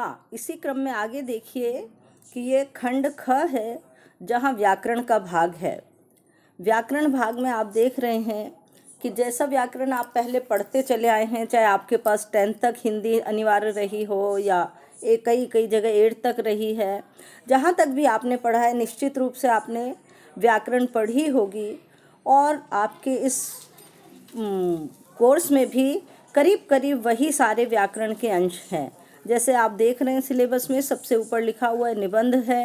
हाँ इसी क्रम में आगे देखिए कि ये खंड ख है जहाँ व्याकरण का भाग है व्याकरण भाग में आप देख रहे हैं कि जैसा व्याकरण आप पहले पढ़ते चले आए हैं चाहे आपके पास टेंथ तक हिंदी अनिवार्य रही हो या एक कई कई जगह एट तक रही है जहाँ तक भी आपने पढ़ा है निश्चित रूप से आपने व्याकरण पढ़ी होगी और आपके इस कोर्स में भी करीब करीब वही सारे व्याकरण के अंश हैं जैसे आप देख रहे हैं सिलेबस में सबसे ऊपर लिखा हुआ है निबंध है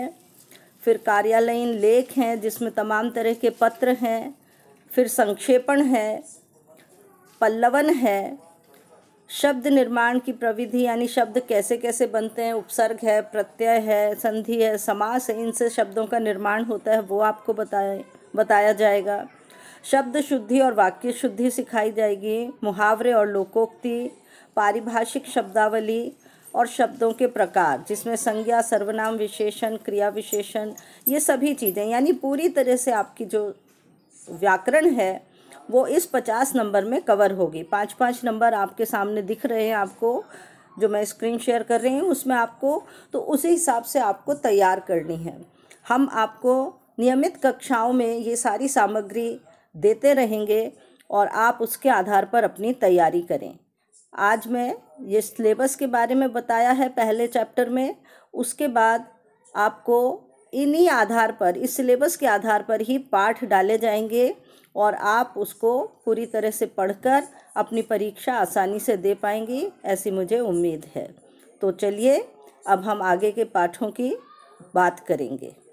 फिर कार्यालयीन लेख हैं जिसमें तमाम तरह के पत्र हैं फिर संक्षेपण है पल्लवन है शब्द निर्माण की प्रविधि यानी शब्द कैसे कैसे बनते हैं उपसर्ग है प्रत्यय है संधि है समास है इनसे शब्दों का निर्माण होता है वो आपको बताए बताया जाएगा शब्द शुद्धि और वाक्य शुद्धि सिखाई जाएगी मुहावरे और लोकोक्ति पारिभाषिक शब्दावली और शब्दों के प्रकार जिसमें संज्ञा सर्वनाम विशेषण क्रिया विशेषण ये सभी चीज़ें यानी पूरी तरह से आपकी जो व्याकरण है वो इस पचास नंबर में कवर होगी पाँच पाँच नंबर आपके सामने दिख रहे हैं आपको जो मैं स्क्रीन शेयर कर रही हूँ उसमें आपको तो उसी हिसाब से आपको तैयार करनी है हम आपको नियमित कक्षाओं में ये सारी सामग्री देते रहेंगे और आप उसके आधार पर अपनी तैयारी करें आज मैं ये सिलेबस के बारे में बताया है पहले चैप्टर में उसके बाद आपको इन्हीं आधार पर इस सिलेबस के आधार पर ही पाठ डाले जाएंगे और आप उसको पूरी तरह से पढ़कर अपनी परीक्षा आसानी से दे पाएंगी ऐसी मुझे उम्मीद है तो चलिए अब हम आगे के पाठों की बात करेंगे